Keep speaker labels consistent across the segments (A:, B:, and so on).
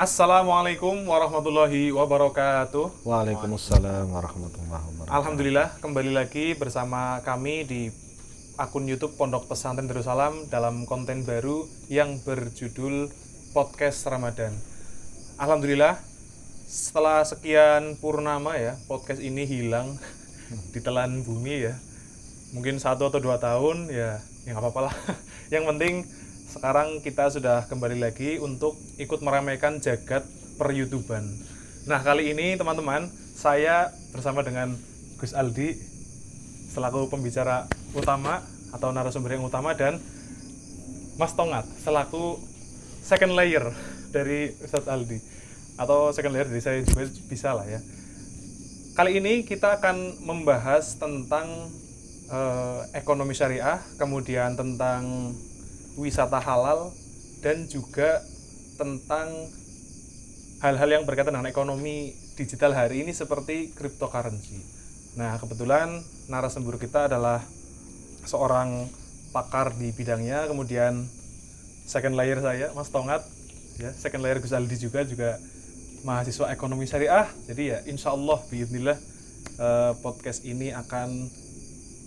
A: Assalamualaikum warahmatullahi wabarakatuh.
B: Waalaikumsalam warahmatullahi wabarakatuh.
A: Alhamdulillah kembali lagi bersama kami di akun YouTube Pondok Pesantren Darussalam dalam konten baru yang berjudul Podcast Ramadan. Alhamdulillah setelah sekian purnama ya podcast ini hilang di telan bumi ya. Mungkin satu atau dua tahun ya, yang nggak apa-apa yang penting sekarang kita sudah kembali lagi untuk ikut meramaikan jagat peryutuban. Nah, kali ini teman-teman, saya bersama dengan Gus Aldi selaku pembicara utama atau narasumber yang utama dan Mas Tongat selaku second layer dari Ustadz Aldi atau second layer dari saya juga bisa lah ya. Kali ini kita akan membahas tentang eh, ekonomi syariah, kemudian tentang wisata halal dan juga tentang hal-hal yang berkaitan dengan ekonomi digital hari ini seperti cryptocurrency. Nah, kebetulan narasumber kita adalah seorang pakar di bidangnya, kemudian second layer saya, Mas Tongat, ya, second layer Gus Aldi juga, juga mahasiswa ekonomi syariah. Jadi ya, insya Allah, biidnillah, eh, podcast ini akan,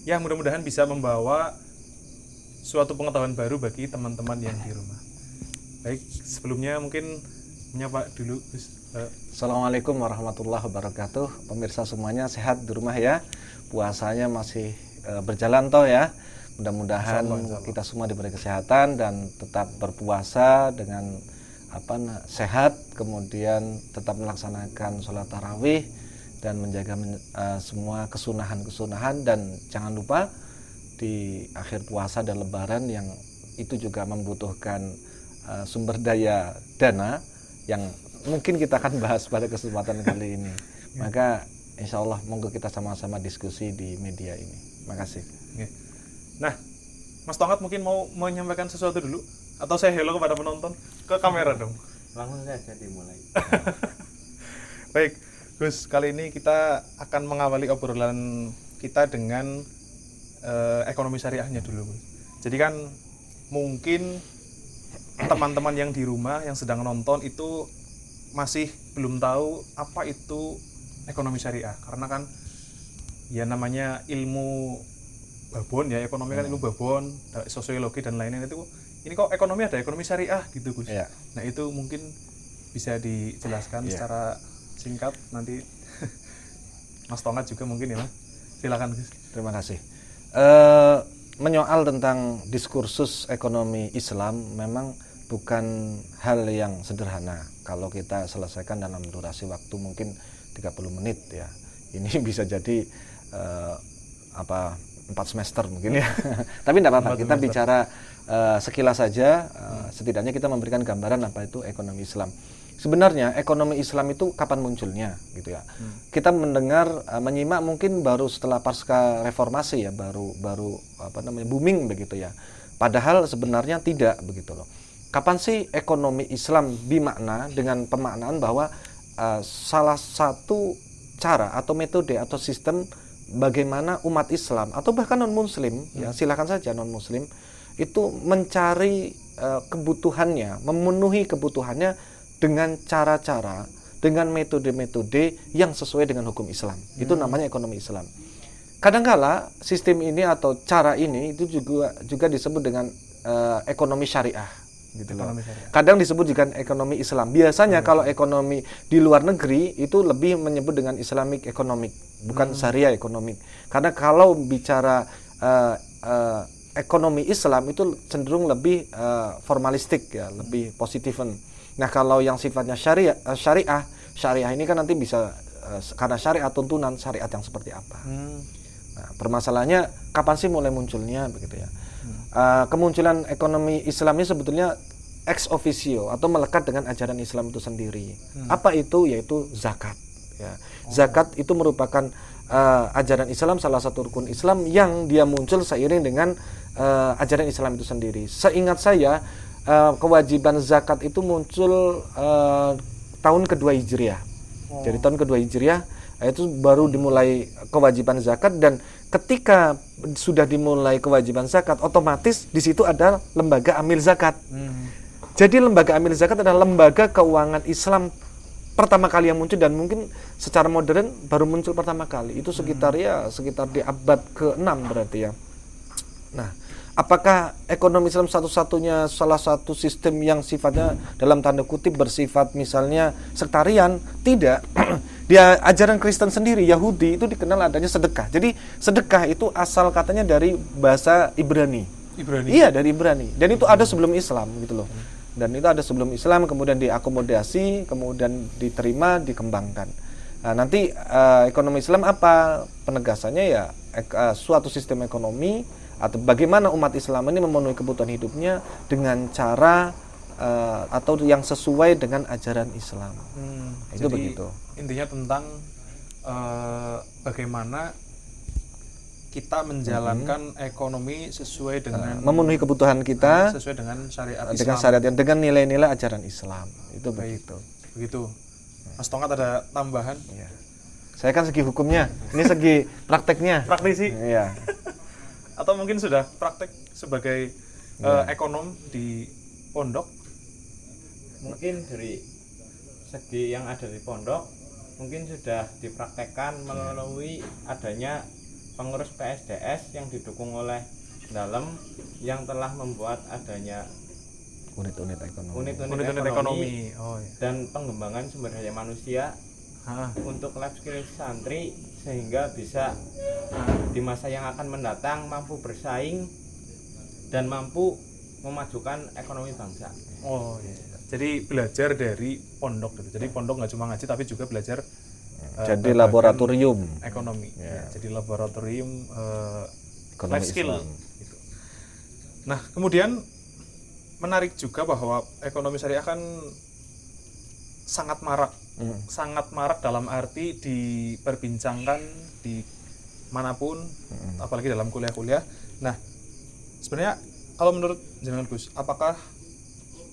A: ya mudah-mudahan bisa membawa suatu pengetahuan baru bagi teman-teman yang di rumah. Baik, sebelumnya mungkin
B: menyapa dulu eh, Assalamualaikum warahmatullahi wabarakatuh. Pemirsa semuanya sehat di rumah ya. Puasanya masih eh, berjalan toh ya. Mudah-mudahan kita semua diberi kesehatan dan tetap berpuasa dengan apa sehat, kemudian tetap melaksanakan sholat tarawih dan menjaga men, eh, semua kesunahan-kesunahan dan jangan lupa di akhir puasa dan lebaran yang itu juga membutuhkan uh, sumber daya dana yang mungkin kita akan bahas pada kesempatan kali ini. Ya. Maka insya Allah monggo kita sama-sama diskusi di media ini. Makasih. Ya.
A: Nah, Mas Tongat mungkin mau menyampaikan sesuatu dulu atau saya hello kepada penonton ke kamera hmm. dong. Langsung saja dimulai. Baik, Gus, kali ini kita akan mengawali obrolan kita dengan uh, ekonomi syariahnya dulu Jadi kan mungkin teman-teman yang di rumah yang sedang nonton itu masih belum tahu apa itu ekonomi syariah karena kan ya namanya ilmu babon ya ekonomi kan hmm. kan ilmu babon sosiologi dan lain-lain itu ini kok ekonomi ada ekonomi syariah gitu Gus. Yeah. Nah itu mungkin bisa dijelaskan yeah. secara singkat nanti Mas Tongat juga mungkin
B: ya. Silakan Gus. Terima kasih uh, menyoal tentang diskursus ekonomi Islam memang bukan hal yang sederhana kalau kita selesaikan dalam durasi waktu mungkin 30 menit ya ini bisa jadi uh, apa empat semester mungkin ya tapi tidak apa-apa kita bicara uh, sekilas saja uh, setidaknya kita memberikan gambaran apa itu ekonomi Islam sebenarnya ekonomi Islam itu kapan munculnya gitu ya. Hmm. Kita mendengar uh, menyimak mungkin baru setelah pasca reformasi ya baru baru apa namanya booming begitu ya. Padahal sebenarnya tidak begitu loh. Kapan sih ekonomi Islam bimakna dengan pemaknaan bahwa uh, salah satu cara atau metode atau sistem bagaimana umat Islam atau bahkan non Muslim ya, hmm. ya silakan saja non Muslim itu mencari uh, kebutuhannya, memenuhi kebutuhannya dengan cara-cara, dengan metode-metode yang sesuai dengan hukum Islam. Hmm. Itu namanya ekonomi Islam. Kadangkala sistem ini atau cara ini itu juga juga disebut dengan uh, ekonomi syariah. Gitu ekonomi syariah. Kadang disebut juga ekonomi Islam. Biasanya hmm. kalau ekonomi di luar negeri itu lebih menyebut dengan Islamic economic, bukan hmm. syariah economic. Karena kalau bicara uh, uh, ekonomi Islam itu cenderung lebih uh, formalistik ya, lebih positifan Nah, kalau yang sifatnya syariah eh, syariah, syariah ini kan nanti bisa eh, karena syariat tuntunan syariat yang seperti apa. Hmm. Nah, permasalahannya kapan sih mulai munculnya begitu ya. Hmm. Uh, kemunculan ekonomi Islam ini sebetulnya ex officio atau melekat dengan ajaran Islam itu sendiri. Hmm. Apa itu? Yaitu zakat. Ya. Oh. Zakat itu merupakan uh, ajaran Islam salah satu rukun Islam yang dia muncul seiring dengan uh, ajaran Islam itu sendiri. Seingat saya Eh, kewajiban zakat itu muncul uh, tahun kedua Hijriah. Hmm. Jadi tahun kedua Hijriah eh, itu baru dimulai kewajiban zakat dan ketika sudah dimulai kewajiban zakat otomatis di situ ada lembaga amil zakat. Hmm. Jadi lembaga amil zakat adalah lembaga keuangan Islam pertama kali yang muncul dan mungkin secara modern baru muncul pertama kali. Itu sekitar hmm. ya sekitar di abad ke-6 berarti ya. Nah, Apakah ekonomi Islam satu-satunya salah satu sistem yang sifatnya dalam tanda kutip bersifat misalnya sektarian? Tidak. Dia ajaran Kristen sendiri Yahudi itu dikenal adanya sedekah. Jadi sedekah itu asal katanya dari bahasa Ibrani. Ibrani. Iya, dari Ibrani. Dan itu ada sebelum Islam gitu loh. Dan itu ada sebelum Islam kemudian diakomodasi, kemudian diterima, dikembangkan. Nah, nanti uh, ekonomi Islam apa penegasannya ya ek, uh, suatu sistem ekonomi atau bagaimana umat Islam ini memenuhi kebutuhan hidupnya dengan cara uh, atau yang sesuai dengan ajaran Islam. Hmm, itu jadi begitu.
A: Intinya tentang uh, bagaimana kita menjalankan hmm. ekonomi sesuai dengan uh, memenuhi kebutuhan
B: kita uh, sesuai
A: dengan syariat Islam. dengan syariat
B: dengan nilai-nilai ajaran Islam. Itu Baik. begitu.
A: Begitu. Ya. Mas Tongkat ada tambahan? Iya.
B: Saya kan segi hukumnya, ini segi prakteknya. Praktisi. Iya
A: atau mungkin sudah praktek sebagai uh, ekonom di pondok mungkin dari segi yang ada di pondok mungkin sudah dipraktekkan iya. melalui adanya pengurus PSDS yang didukung oleh dalam yang telah membuat adanya
B: unit-unit ekonomi unit-unit ekonomi, ekonomi. Oh, iya.
A: dan pengembangan sumber daya manusia Hah. untuk lab skill santri sehingga bisa eh, di masa yang akan mendatang mampu bersaing dan mampu memajukan ekonomi bangsa. Oh iya. iya. Jadi belajar dari pondok gitu. Jadi pondok nggak cuma ngaji tapi juga belajar eh, ya. Ya, jadi laboratorium ekonomi. Yeah. jadi laboratorium uh, ekonomi life skill. Gitu. Nah, kemudian menarik juga bahwa ekonomi syariah kan sangat marak, hmm. sangat marak dalam arti diperbincangkan di manapun, hmm. apalagi dalam kuliah-kuliah. Nah, sebenarnya kalau menurut jangan Gus, apakah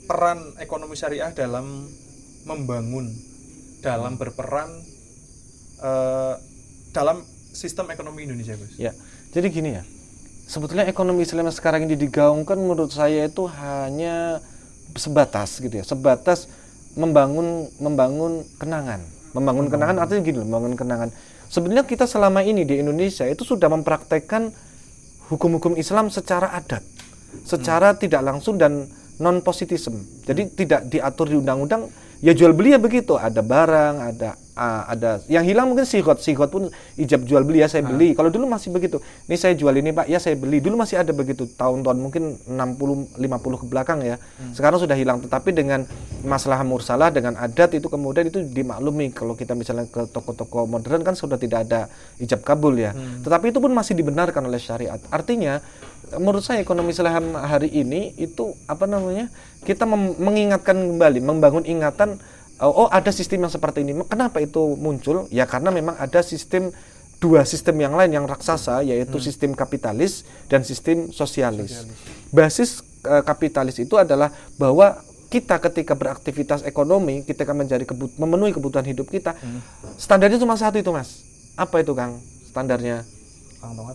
A: peran ekonomi syariah dalam
B: membangun,
A: dalam hmm. berperan uh, dalam sistem ekonomi
B: Indonesia, Gus? Ya, jadi gini ya. Sebetulnya ekonomi Islam sekarang ini digaungkan menurut saya itu hanya sebatas gitu ya, sebatas membangun membangun kenangan membangun hmm. kenangan artinya gini membangun kenangan sebenarnya kita selama ini di Indonesia itu sudah mempraktekkan hukum-hukum Islam secara adat secara hmm. tidak langsung dan non positivism jadi hmm. tidak diatur di undang-undang ya jual beli ya begitu ada barang ada Ah, ada yang hilang mungkin sigot sigot pun ijab jual beli ya saya beli. Ah. Kalau dulu masih begitu. Ini saya jual ini Pak, ya saya beli. Dulu masih ada begitu tahun-tahun mungkin 60 50 ke belakang ya. Hmm. Sekarang sudah hilang tetapi dengan masalah mursalah dengan adat itu kemudian itu dimaklumi kalau kita misalnya ke toko-toko modern kan sudah tidak ada ijab kabul ya. Hmm. Tetapi itu pun masih dibenarkan oleh syariat. Artinya menurut saya ekonomi selaham hari ini itu apa namanya? Kita mengingatkan kembali, membangun ingatan oh, oh ada sistem yang seperti ini. Kenapa itu muncul? Ya karena memang ada sistem dua sistem yang lain yang raksasa yaitu hmm. sistem kapitalis dan sistem sosialis. sosialis. Basis uh, kapitalis itu adalah bahwa kita ketika beraktivitas ekonomi, kita akan mencari kebut memenuhi kebutuhan hidup kita. Hmm. Standarnya cuma satu itu, Mas. Apa itu, Kang? Standarnya? Kang banget.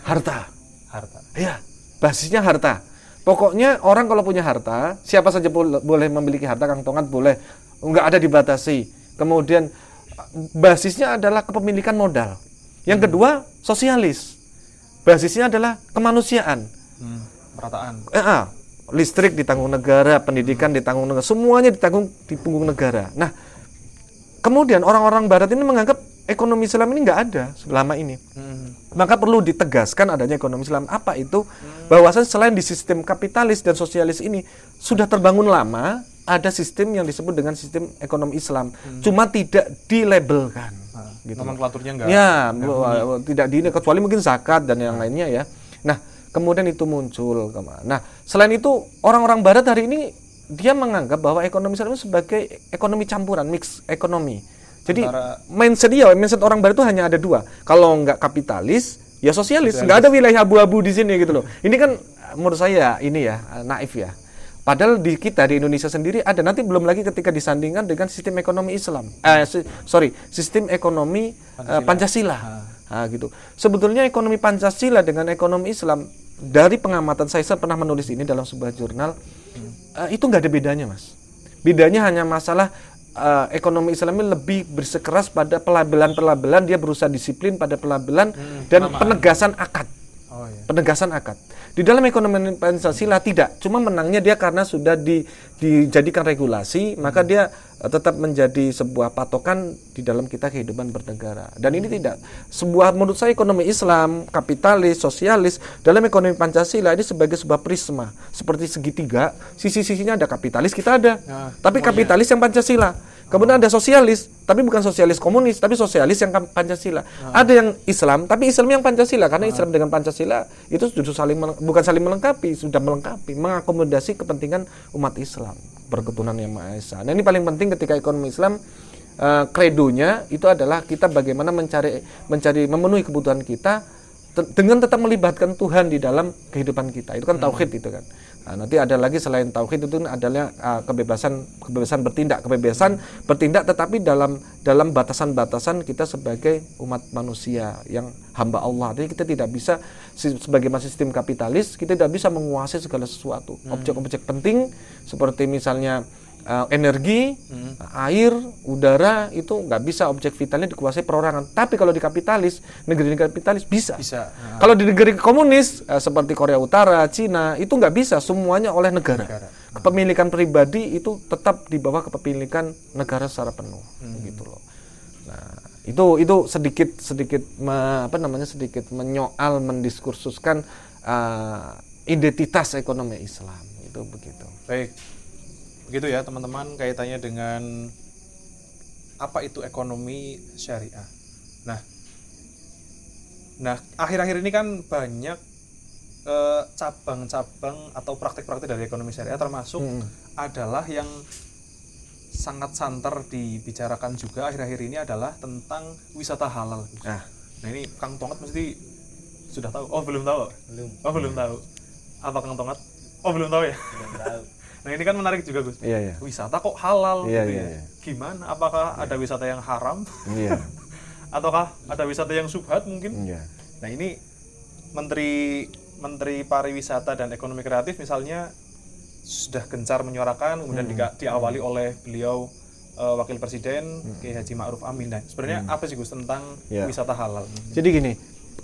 B: Harta. Harta. Iya, basisnya harta. Pokoknya orang kalau punya harta, siapa saja boleh memiliki harta, Kang Tongat boleh nggak ada dibatasi. Kemudian basisnya adalah kepemilikan modal. Yang hmm. kedua sosialis, basisnya adalah kemanusiaan, hmm, perataan. Eh, ah, listrik ditanggung negara, pendidikan ditanggung negara, semuanya ditanggung di punggung negara. Nah, kemudian orang-orang Barat ini menganggap ekonomi Islam ini nggak ada selama ini. Hmm. Maka perlu ditegaskan adanya ekonomi Islam apa itu? Hmm. Bahwasan selain di sistem kapitalis dan sosialis ini sudah terbangun lama, ada sistem yang disebut dengan sistem ekonomi Islam, hmm. cuma tidak dilabelkan.
A: Nah, gitu. Nomenklaturnya enggak. Ya, enggak ya.
B: tidak di kecuali mungkin zakat dan yang hmm. lainnya ya. Nah, kemudian itu muncul Nah, selain itu orang-orang Barat hari ini dia menganggap bahwa ekonomi Islam sebagai ekonomi campuran, mix ekonomi. Jadi Antara... mindset dia, mindset orang Barat itu hanya ada dua. Kalau nggak kapitalis, ya sosialis. Nggak ada wilayah abu-abu di sini gitu loh. Ini kan menurut saya ini ya naif ya Padahal di kita di Indonesia sendiri ada nanti belum lagi ketika disandingkan dengan sistem ekonomi Islam. Hmm. Eh si, sorry, sistem ekonomi eh, Pancasila. Pancasila. Ah. gitu. Sebetulnya ekonomi Pancasila dengan ekonomi Islam dari pengamatan saya, saya pernah menulis ini dalam sebuah jurnal hmm. eh, itu nggak ada bedanya, Mas. Bedanya hanya masalah uh, ekonomi Islam ini lebih bersekeras pada pelabelan-pelabelan dia berusaha disiplin pada pelabelan hmm, dan penegasan akad. Oh, iya. Penegasan akad. Di dalam ekonomi Pancasila tidak, cuma menangnya dia karena sudah di, dijadikan regulasi, hmm. maka dia eh, tetap menjadi sebuah patokan di dalam kita kehidupan bernegara. Dan ini hmm. tidak sebuah menurut saya ekonomi Islam, kapitalis, sosialis dalam ekonomi Pancasila ini sebagai sebuah prisma, seperti segitiga, sisi-sisinya ada kapitalis kita ada. Ya, tapi oh, kapitalis iya. yang Pancasila Kemudian ada sosialis, tapi bukan sosialis komunis, tapi sosialis yang Pancasila. Hmm. Ada yang Islam, tapi Islam yang Pancasila karena hmm. Islam dengan Pancasila itu sudah saling bukan saling melengkapi, sudah melengkapi, mengakomodasi kepentingan umat Islam, perkebunan yang Maha Esa. Nah, ini paling penting ketika ekonomi Islam uh, eh, kredonya itu adalah kita bagaimana mencari mencari memenuhi kebutuhan kita dengan tetap melibatkan Tuhan di dalam kehidupan kita. Itu kan hmm. tauhid hmm. itu kan. Nah, nanti ada lagi selain tauhid itu adalah uh, kebebasan kebebasan bertindak, kebebasan bertindak tetapi dalam dalam batasan-batasan kita sebagai umat manusia yang hamba Allah. Jadi kita tidak bisa sebagai sistem kapitalis kita tidak bisa menguasai segala sesuatu. Hmm. Objek-objek penting seperti misalnya uh, energi, hmm. air, udara itu nggak bisa objek vitalnya dikuasai perorangan. Tapi kalau di kapitalis, negeri kapitalis bisa. bisa. Nah. Kalau di negeri komunis uh, seperti Korea Utara, Cina itu nggak bisa semuanya oleh negara. negara. Hmm. Kepemilikan pribadi itu tetap di bawah kepemilikan negara secara penuh, hmm. gitu loh. Nah, itu itu sedikit sedikit me, apa namanya sedikit menyoal mendiskursuskan uh, identitas ekonomi Islam itu begitu.
A: Baik, Begitu ya teman-teman kaitannya dengan apa itu ekonomi syariah. Nah, nah akhir-akhir ini kan banyak cabang eh, cabang-cabang atau praktik-praktik dari ekonomi syariah termasuk hmm. adalah yang sangat santer dibicarakan juga akhir-akhir ini adalah tentang wisata halal. Nah, nah ini Kang Tongat mesti sudah tahu. Oh belum tahu. Belum. Oh belum hmm. tahu. Apa Kang Tongat? Oh belum tahu ya. Belum tahu. Nah ini kan menarik juga Gus. Iya, iya. Wisata kok halal iya, gitu iya, ya. Iya. Gimana? Apakah iya. ada wisata yang haram? Iya. Ataukah ada wisata yang subhat mungkin? Iya. Nah ini Menteri Menteri Pariwisata dan Ekonomi Kreatif misalnya sudah gencar menyuarakan, kemudian hmm. diawali hmm. oleh beliau uh, Wakil Presiden hmm. Kiai Haji Ma'ruf Amin. Nah sebenarnya hmm. apa sih Gus tentang iya. wisata halal?
B: Jadi gini,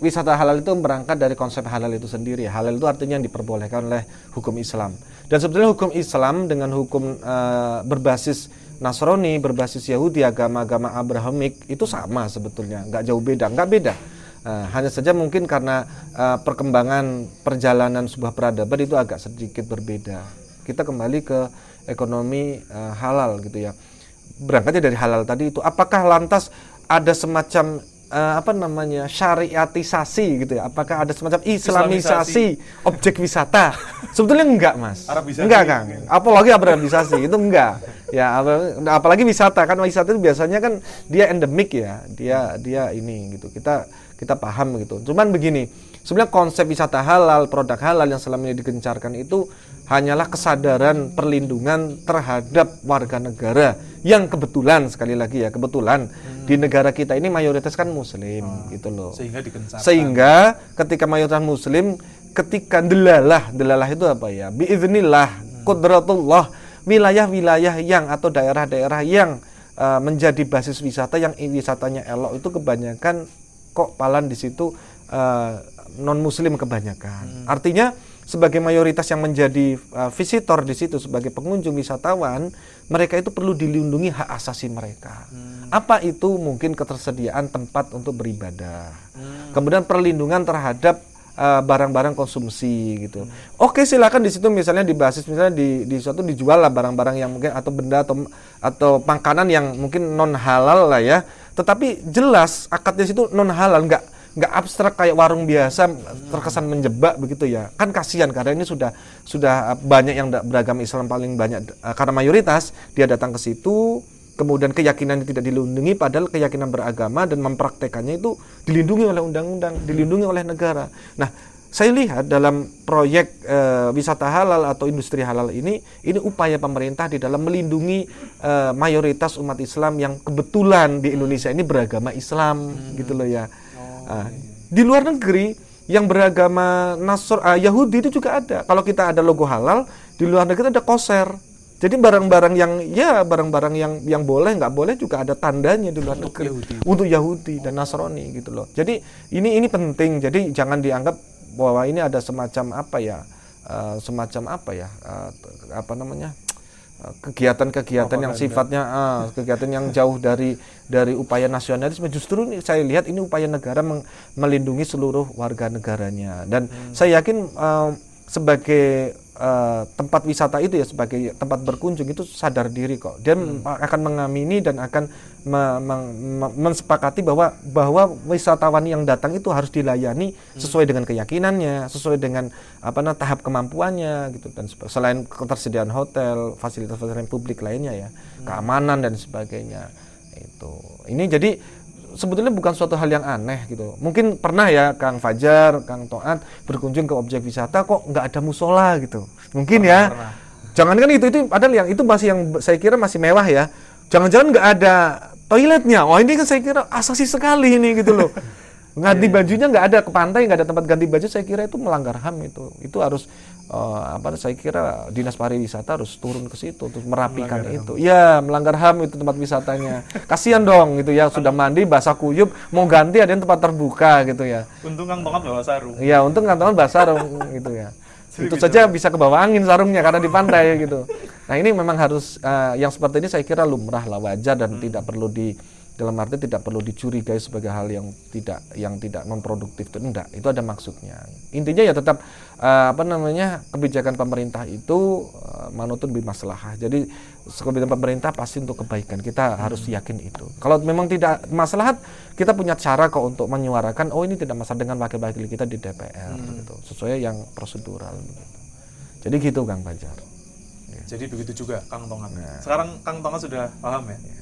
B: wisata halal itu berangkat dari konsep halal itu sendiri. Halal itu artinya yang diperbolehkan oleh hukum Islam. Dan sebetulnya hukum Islam dengan hukum uh, berbasis Nasrani, berbasis Yahudi, agama-agama Abrahamik itu sama sebetulnya, nggak jauh beda, nggak beda. Uh, hanya saja mungkin karena uh, perkembangan perjalanan sebuah peradaban itu agak sedikit berbeda. Kita kembali ke ekonomi uh, halal gitu ya. Berangkatnya dari halal tadi itu, apakah lantas ada semacam uh, apa namanya syariatisasi gitu ya apakah ada semacam islamisasi, islamisasi. objek wisata sebetulnya enggak mas Arabisasi. enggak kang apalagi Arabisasi itu enggak ya apalagi wisata kan wisata itu biasanya kan dia endemik ya dia dia ini gitu kita kita paham gitu cuman begini sebenarnya konsep wisata halal produk halal yang selama ini digencarkan itu hanyalah kesadaran perlindungan terhadap warga negara yang kebetulan sekali lagi ya kebetulan hmm. di negara kita ini mayoritas kan muslim oh. gitu loh sehingga sehingga ketika mayoritas muslim ketika delalah delalah itu apa ya biiznillah hmm. kudratullah wilayah-wilayah yang atau daerah-daerah yang uh, menjadi basis wisata yang wisatanya elok itu kebanyakan kok palan di situ uh, e, non muslim kebanyakan hmm. artinya sebagai mayoritas yang menjadi uh, visitor di situ sebagai pengunjung wisatawan, mereka itu perlu dilindungi hak asasi mereka. Hmm. Apa itu mungkin ketersediaan tempat untuk beribadah. Hmm. Kemudian perlindungan terhadap eh, barang-barang uh, konsumsi gitu. Hmm. Oke, silakan di situ misalnya di basis misalnya di di suatu dijual lah barang-barang yang mungkin atau benda atau atau makanan yang mungkin non halal lah ya. Tetapi jelas akadnya situ non halal enggak nggak abstrak kayak warung biasa terkesan menjebak begitu ya kan kasihan karena ini sudah sudah eh, banyak yang beragama Islam paling banyak eh, karena mayoritas dia datang ke situ kemudian keyakinan tidak dilindungi padahal keyakinan beragama dan mempraktekannya itu dilindungi oleh undang-undang dilindungi oleh negara nah saya lihat dalam proyek e, wisata halal atau industri halal ini ini upaya pemerintah di dalam melindungi e, mayoritas umat Islam yang kebetulan di Indonesia ini beragama Islam hmm. gitu loh ya Nah, di luar negeri yang beragama Nasr uh, Yahudi itu juga ada. Kalau kita ada logo halal, di luar negeri ada koser. Jadi barang-barang yang ya barang-barang yang yang boleh nggak boleh juga ada tandanya di luar untuk negeri Yahudi. untuk Yahudi dan Nasrani gitu loh. Jadi ini ini penting. Jadi jangan dianggap bahwa ini ada semacam apa ya uh, semacam apa ya uh, apa namanya kegiatan-kegiatan yang sifatnya uh, kegiatan yang jauh dari dari upaya nasionalisme justru ini saya lihat ini upaya negara meng, melindungi seluruh warga negaranya dan hmm. saya yakin uh, sebagai uh, tempat wisata itu ya sebagai tempat berkunjung itu sadar diri kok. Dia hmm. akan mengamini dan akan me me me mensepakati bahwa bahwa wisatawan yang datang itu harus dilayani hmm. sesuai dengan keyakinannya, sesuai dengan apa namanya tahap kemampuannya gitu dan selain ketersediaan hotel, fasilitas-fasilitas publik lainnya ya, hmm. keamanan dan sebagainya. Itu. Ini jadi sebetulnya bukan suatu hal yang aneh gitu. Mungkin pernah ya Kang Fajar, Kang Toat berkunjung ke objek wisata kok nggak ada musola gitu. Mungkin pernah, ya. Pernah. Jangan kan itu itu padahal yang itu masih yang saya kira masih mewah ya. Jangan-jangan nggak ada toiletnya. Wah ini kan saya kira asasi sekali ini gitu loh. ganti iya. bajunya nggak ada ke pantai nggak ada tempat ganti baju saya kira itu melanggar ham itu. Itu harus uh, apa saya kira dinas pariwisata harus turun ke situ untuk merapikan melanggar itu. HAM. Ya, melanggar HAM itu tempat wisatanya. Kasihan dong gitu ya, sudah mandi basah kuyup, mau ganti ada yang tempat terbuka gitu ya.
A: Untung kan bawa sarung. ya
B: untung kan bawa sarung gitu ya. itu gitu. saja bisa ke bawah angin sarungnya karena di pantai gitu. Nah, ini memang harus uh, yang seperti ini saya kira lumrah lah wajar dan hmm. tidak perlu di dalam arti tidak perlu dicuri guys sebagai hal yang tidak yang tidak non itu enggak itu ada maksudnya intinya ya tetap uh, apa namanya kebijakan pemerintah itu uh, manutun bimaslahah jadi kebijakan pemerintah pasti untuk kebaikan kita hmm. harus yakin itu kalau memang tidak maslahat kita punya cara kok untuk menyuarakan oh ini tidak masalah dengan wakil-wakil kita di DPR hmm. gitu sesuai yang prosedural gitu. jadi gitu Kang Banjar
A: ya. jadi begitu juga Kang Tongan nah. sekarang Kang Tongan sudah paham ya, ya.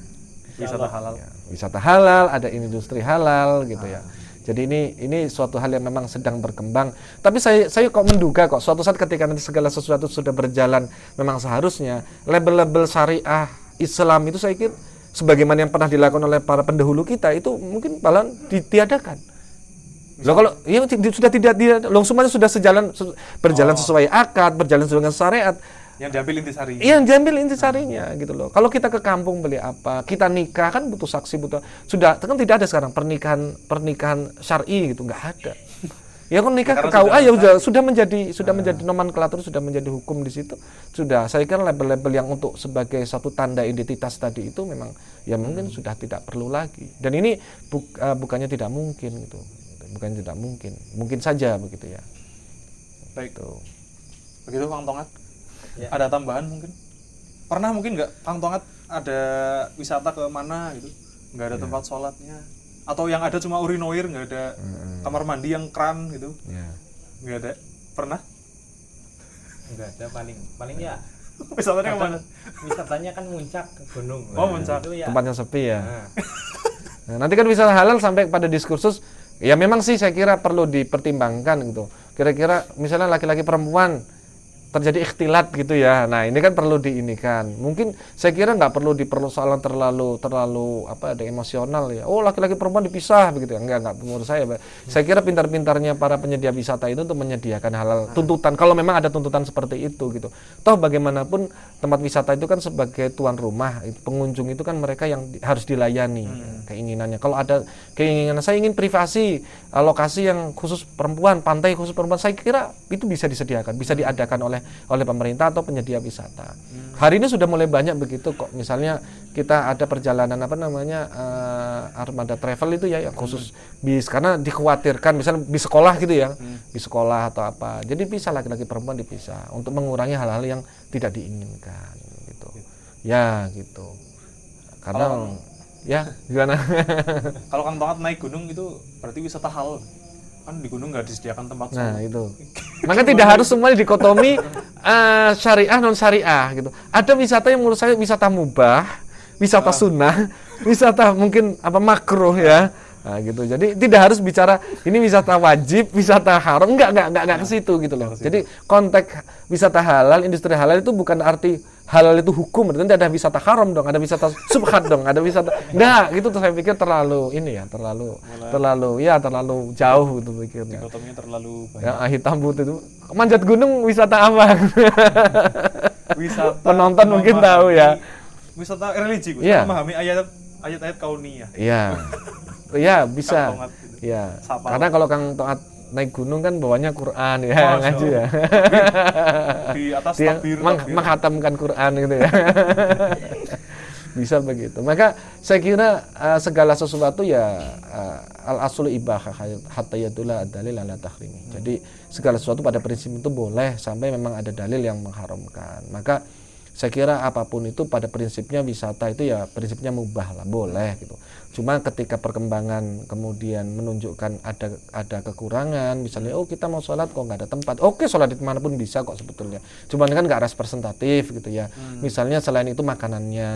A: wisata halal ya
B: wisata halal, ada industri halal gitu ya. Jadi ini ini suatu hal yang memang sedang berkembang. Tapi saya saya kok menduga kok suatu saat ketika nanti segala sesuatu sudah berjalan memang seharusnya label-label syariah Islam itu saya kira sebagaimana yang pernah dilakukan oleh para pendahulu kita itu mungkin paling ditiadakan. Loh kalau ya sudah tidak tidak langsung aja sudah sejalan berjalan oh. sesuai akad, berjalan sesuai syariat,
A: yang diambil intisari iya, yang diambil
B: intisarinya gitu loh kalau kita ke kampung beli apa kita nikah kan butuh saksi butuh sudah kan tidak ada sekarang pernikahan pernikahan syari gitu nggak ada ya kan nikah ke KUA ya sudah sudah menjadi sudah ah. menjadi nomenklatur sudah menjadi hukum di situ sudah saya kira label-label yang untuk sebagai satu tanda identitas tadi itu memang ya mungkin hmm. sudah tidak perlu lagi dan ini buk, eh, bukannya tidak mungkin gitu bukan tidak mungkin mungkin saja begitu ya
A: baik tuh gitu. begitu Bang Tongat ya. ada tambahan mungkin pernah mungkin nggak kang tongat ada wisata ke mana gitu nggak ada ya. tempat sholatnya atau yang ada cuma urinoir nggak ada hmm. kamar mandi yang keran gitu ya. nggak ada pernah nggak ada paling paling ya wisatanya kemana wisatanya kan muncak gunung oh itu ya. tempatnya
B: sepi ya nah. nah, nanti kan bisa halal sampai pada diskursus ya memang sih saya kira perlu dipertimbangkan gitu kira-kira misalnya laki-laki perempuan terjadi ikhtilat gitu ya. Nah ini kan perlu diinikan. Mungkin saya kira nggak perlu dipersoalan terlalu terlalu apa ada emosional ya. Oh laki-laki perempuan dipisah begitu. ya. nggak nggak menurut saya. Hmm. Saya kira pintar-pintarnya para penyedia wisata itu untuk menyediakan halal hmm. tuntutan. Kalau memang ada tuntutan seperti itu gitu. Toh bagaimanapun tempat wisata itu kan sebagai tuan rumah pengunjung itu kan mereka yang harus dilayani hmm. keinginannya. Kalau ada keinginan saya ingin privasi eh, lokasi yang khusus perempuan, pantai khusus perempuan, saya kira itu bisa disediakan, bisa hmm. diadakan oleh oleh oleh pemerintah atau penyedia wisata. Hmm. Hari ini sudah mulai banyak begitu kok. Misalnya kita ada perjalanan apa namanya uh, armada travel itu ya, ya khusus hmm. bis karena dikhawatirkan misalnya bis sekolah gitu ya, hmm. bis sekolah atau apa. Jadi bisa laki-laki perempuan dipisah untuk mengurangi hal-hal yang tidak diinginkan gitu. Ya gitu. Karena Kalau, ya gimana?
A: Kalau Kang banget naik gunung itu berarti wisata halal kan di gunung nggak disediakan tempat nah itu
B: maka tidak harus semua dikotomi uh, syariah non syariah gitu ada wisata yang menurut saya wisata mubah wisata ah. sunnah wisata mungkin apa makro ya Nah, gitu. Jadi tidak harus bicara ini wisata wajib, wisata haram, enggak enggak enggak enggak ke nah, situ gitu loh. Jadi konteks wisata halal, industri halal itu bukan arti halal itu hukum, nanti ada wisata haram dong, ada wisata subhat dong, ada wisata enggak gitu tuh saya pikir terlalu ini ya, terlalu Malah, terlalu ya terlalu jauh gitu pikirnya. Dikotominya terlalu banyak. Ya, hitam putih itu. Manjat gunung wisata apa? wisata penonton mungkin tahu ya. Wisata religi, kita Yeah. Memahami
A: ayat ayat-ayat kauniyah. Iya.
B: Yeah. Iya bisa ya karena kalau Kang Toat naik gunung kan bawanya Quran ya oh, ngaji ya di atas Dia takbir, meng takbir. menghatamkan Quran gitu ya bisa begitu maka saya kira uh, segala sesuatu ya uh, al asul ibahah hatta yadullah dalil ala tahrimi hmm. jadi segala sesuatu pada prinsip itu boleh sampai memang ada dalil yang mengharamkan maka saya kira apapun itu pada prinsipnya wisata itu ya prinsipnya mubah lah boleh gitu cuma ketika perkembangan kemudian menunjukkan ada ada kekurangan misalnya oh kita mau sholat kok nggak ada tempat oke sholat di mana pun bisa kok sebetulnya cuman kan nggak representatif gitu ya hmm. misalnya selain itu makanannya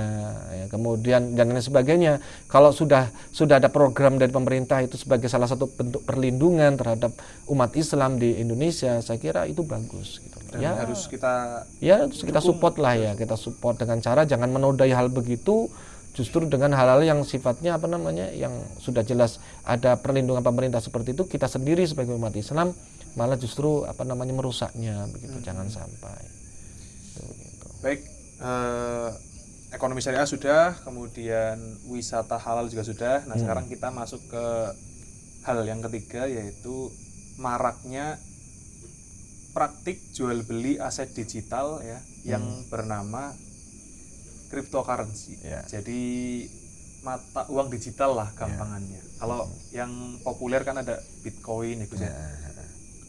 B: ya, kemudian dan lain sebagainya kalau sudah sudah ada program dari pemerintah itu sebagai salah satu bentuk perlindungan terhadap umat Islam di Indonesia saya kira itu bagus gitu. Dan ya harus kita ya harus kita support lah ya kita support dengan cara jangan menodai hal begitu justru dengan hal-hal yang sifatnya apa namanya yang sudah jelas ada perlindungan pemerintah seperti itu kita sendiri sebagai umat Islam malah justru apa namanya merusaknya begitu hmm. jangan sampai gitu.
A: baik eh, ekonomi syariah sudah kemudian wisata halal juga sudah nah hmm. sekarang kita masuk ke hal yang ketiga yaitu maraknya praktik jual beli aset digital ya hmm. yang bernama cryptocurrency. Yeah. Jadi mata uang digital lah ya. gampangannya. Yeah. Kalau hmm. yang populer kan ada Bitcoin ya, ya? ya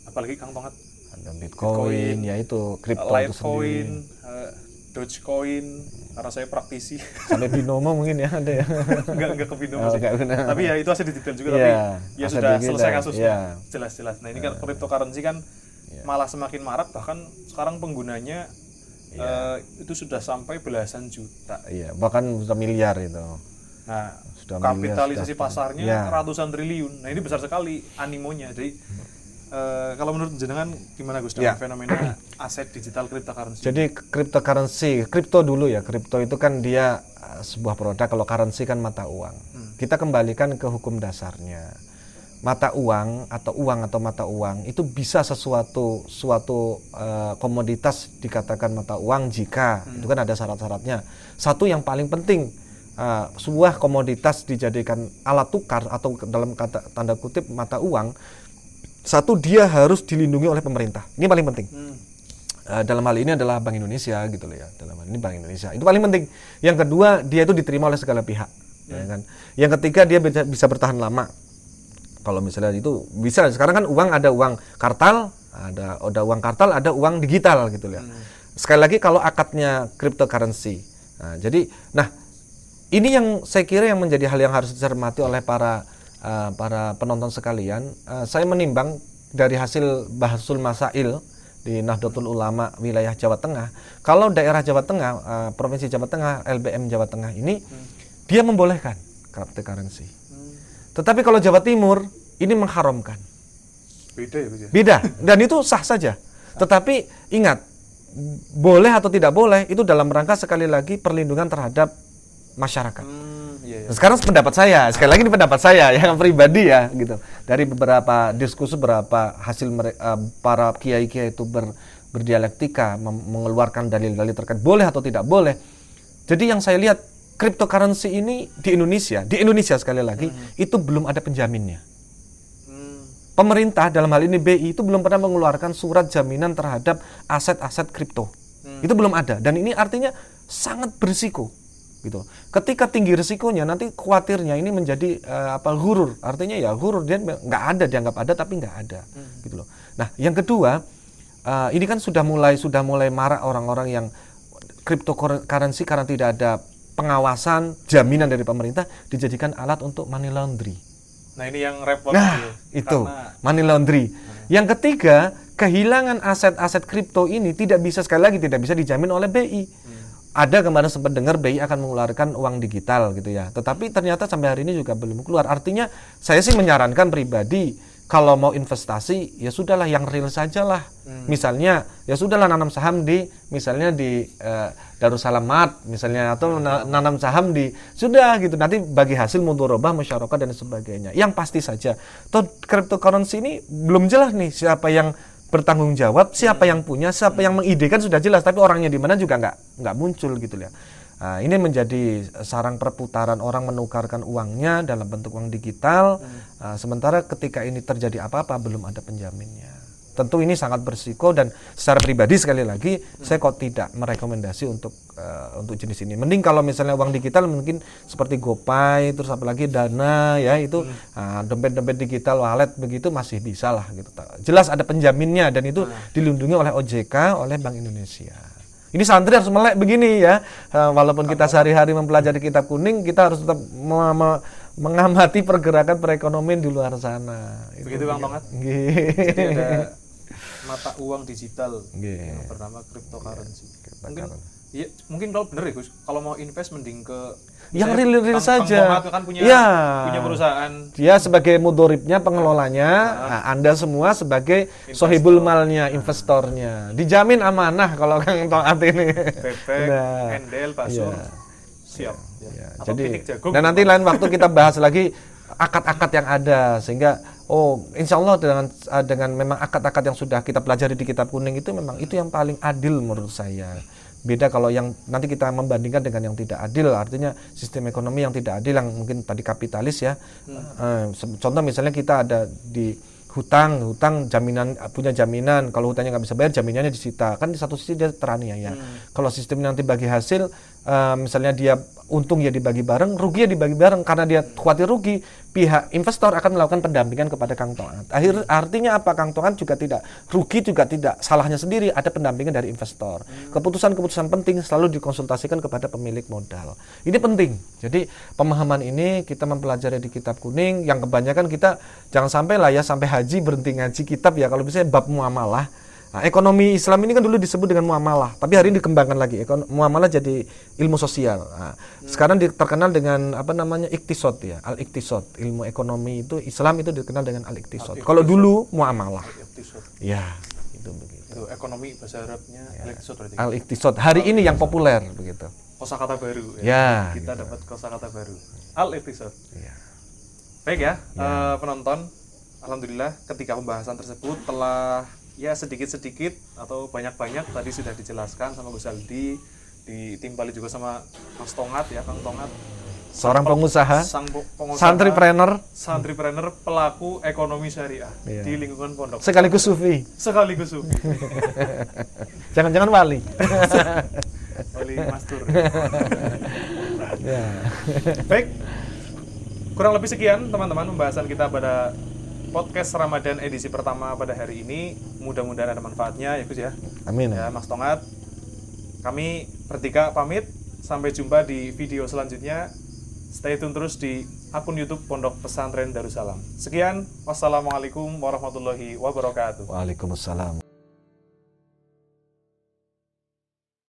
A: Apalagi Kang Tongat ada Bitcoin, Bitcoin ya itu crypto Litecoin, itu sendiri. Uh, Dogecoin hmm. karena saya praktisi.
B: Sampai binomo mungkin ya ada ya. enggak enggak ke binomo oh, Tapi ya itu aset digital juga yeah, tapi ya sudah digital. selesai kasusnya. Yeah.
A: Jelas-jelas. Nah, ini kan cryptocurrency kan yeah. malah semakin marak bahkan sekarang penggunanya yeah. Iya. uh, itu sudah sampai belasan juta iya
B: yeah. bahkan sudah miliar itu nah sudah kapitalisasi miliar, sudah pasarnya yeah.
A: ratusan triliun nah ini besar sekali animonya jadi Uh, kalau menurut jenengan gimana Gus dengan yeah. fenomena aset digital
B: cryptocurrency? Jadi cryptocurrency, kripto dulu ya, kripto itu kan dia eh, sebuah produk kalau currency kan mata uang. Hmm. Kita kembalikan ke hukum dasarnya mata uang atau uang atau mata uang itu bisa sesuatu suatu uh, komoditas dikatakan mata uang jika hmm. itu kan ada syarat-syaratnya. Satu yang paling penting uh, sebuah komoditas dijadikan alat tukar atau dalam kata tanda kutip mata uang satu dia harus dilindungi oleh pemerintah. Ini paling penting. Hmm. Uh, dalam hal ini adalah Bank Indonesia gitu loh ya. Dalam hal ini Bank Indonesia. Itu paling penting. Yang kedua, dia itu diterima oleh segala pihak. Ya, ya kan? Yang ketiga, dia bisa bertahan lama kalau misalnya itu bisa sekarang kan uang ada uang kartal ada ada uang kartal ada uang digital gitu ya hmm. sekali lagi kalau akadnya cryptocurrency nah, jadi nah ini yang saya kira yang menjadi hal yang harus dicermati oleh para uh, para penonton sekalian uh, saya menimbang dari hasil bahasul masail di Nahdlatul Ulama wilayah Jawa Tengah kalau daerah Jawa Tengah uh, provinsi Jawa Tengah LBM Jawa Tengah ini hmm. dia membolehkan cryptocurrency tetapi kalau Jawa Timur ini mengharamkan.
A: Beda ya, Beda. Ya? Beda.
B: Dan itu sah saja. Tetapi ingat, boleh atau tidak boleh itu dalam rangka sekali lagi perlindungan terhadap masyarakat. Hmm, iya, iya. Nah, sekarang pendapat saya, sekali lagi ini pendapat saya yang pribadi ya gitu. Dari beberapa diskusi beberapa hasil mereka, eh, para kiai-kiai itu ber, berdialektika mengeluarkan dalil-dalil terkait boleh atau tidak boleh. Jadi yang saya lihat cryptocurrency ini di Indonesia, di Indonesia sekali lagi hmm. itu belum ada penjaminnya. Hmm. Pemerintah dalam hal ini BI itu belum pernah mengeluarkan surat jaminan terhadap aset-aset kripto. Hmm. Itu belum ada dan ini artinya sangat berisiko gitu. Ketika tinggi risikonya nanti khawatirnya ini menjadi uh, apa hurur. Artinya ya hurur dia nggak ada dianggap ada tapi nggak ada hmm. gitu loh. Nah, yang kedua uh, ini kan sudah mulai sudah mulai marah orang-orang yang cryptocurrency karena tidak ada pengawasan, jaminan dari pemerintah dijadikan alat untuk money laundry.
A: Nah ini yang repot. Nah itu, karena...
B: money laundry. Hmm. Yang ketiga kehilangan aset-aset kripto ini tidak bisa sekali lagi tidak bisa dijamin oleh BI. Hmm. Ada kemarin sempat dengar BI akan mengeluarkan uang digital gitu ya. Tetapi ternyata sampai hari ini juga belum keluar. Artinya saya sih menyarankan pribadi kalau mau investasi ya sudahlah yang real sajalah. Hmm. Misalnya ya sudahlah nanam saham di misalnya di uh, eh, Darussalamat misalnya atau hmm. na nanam saham di sudah gitu nanti bagi hasil mudharabah musyarakah dan sebagainya. Yang pasti saja toh cryptocurrency ini belum jelas nih siapa yang bertanggung jawab, siapa hmm. yang punya, siapa yang hmm. mengidekan sudah jelas tapi orangnya di mana juga nggak nggak muncul gitu ya. Nah, ini menjadi eh, sarang perputaran orang menukarkan uangnya dalam bentuk uang digital. Hmm. Uh, sementara ketika ini terjadi apa-apa belum ada penjaminnya. Tentu ini sangat bersiko dan secara pribadi sekali lagi hmm. saya kok tidak merekomendasi untuk uh, untuk jenis ini. Mending kalau misalnya uang digital mungkin seperti GoPay terus apalagi Dana ya itu hmm. Ah, dompet-dompet hmm. uh, digital wallet begitu masih bisa lah gitu. Jelas ada penjaminnya dan itu hmm. dilindungi oleh OJK oleh Bank Indonesia. Ini santri harus melek begini ya. Eh, walaupun kita sehari-hari mempelajari kitab kuning, kita harus tetap mengamati pergerakan perekonomian di luar sana. Begitu bang Tongat. Jadi ada
A: mata uang digital yang bernama cryptocurrency. Mungkin Iya, mungkin kalau bener ya Gus, kalau mau invest mending ke yang real real saja. Kan punya ya. punya perusahaan.
B: Dia sebagai mudoribnya, pengelolanya, nah, nah Anda semua sebagai investor. sohibul malnya, investornya. Dijamin amanah kalau Kang Taat ini. Pepek, nah. endel, Pak Ya. Siap. Ya. Ya. Atau Jadi, Dan nanti lain waktu kita bahas lagi akad-akad yang ada sehingga oh insya Allah dengan dengan memang akad-akad yang sudah kita pelajari di kitab kuning itu memang itu yang paling adil menurut saya Beda kalau yang nanti kita membandingkan dengan yang tidak adil, artinya sistem ekonomi yang tidak adil yang mungkin tadi kapitalis ya. Hmm. uh, contoh misalnya kita ada di hutang, hutang jaminan eh, punya jaminan. Kalau hutangnya nggak bisa bayar, jaminannya disita. Kan di satu sisi dia teraniaya. Hmm. Kalau sistem nanti bagi hasil, uh, misalnya dia untung ya dibagi bareng, rugi ya dibagi bareng karena dia khawatir rugi, pihak investor akan melakukan pendampingan kepada Kang Toat. Akhir artinya apa? Kang Toat juga tidak rugi juga tidak salahnya sendiri, ada pendampingan dari investor. Hmm. Keputusan-keputusan penting selalu dikonsultasikan kepada pemilik modal. Ini penting. Jadi pemahaman ini kita mempelajari di kitab kuning yang kebanyakan kita jangan sampai lah ya sampai haji berhenti ngaji kitab ya kalau bisa bab muamalah Nah, ekonomi Islam ini kan dulu disebut dengan muamalah, tapi hari ini dikembangkan lagi. muamalah jadi ilmu sosial. Nah, hmm. Sekarang terkenal dengan apa namanya iktisod ya, al iktisod. Ilmu ekonomi itu Islam itu dikenal dengan al iktisod. Kalau dulu muamalah.
A: Ya, itu begitu. Itu ekonomi bahasa Arabnya ya. al iktisod.
B: Al iktisod. Hari ini yang populer begitu. Kosa kata baru. Ya. ya
A: Kita gitu. dapat kata baru. Al iktisod. Ya. Baik ya, ya. Uh, penonton. Alhamdulillah ketika pembahasan tersebut telah ya sedikit-sedikit atau banyak-banyak tadi sudah dijelaskan sama Gus Aldi Bali juga sama Mas Tongat ya Kang Tongat seorang pengusaha, sang pengusaha santripreneur, santripreneur pelaku ekonomi syariah iya. di lingkungan pondok. Sekaligus sufi. Sekaligus sufi. Jangan-jangan wali. wali mastur. ya. Baik. Kurang lebih sekian teman-teman pembahasan kita pada podcast Ramadan edisi pertama pada hari ini. Mudah-mudahan ada manfaatnya ya Gus ya. Amin. Ya, ya Mas Tongat. Kami bertiga pamit. Sampai jumpa di video selanjutnya. Stay tune terus di akun YouTube Pondok Pesantren Darussalam. Sekian, wassalamualaikum warahmatullahi wabarakatuh.
B: Waalaikumsalam.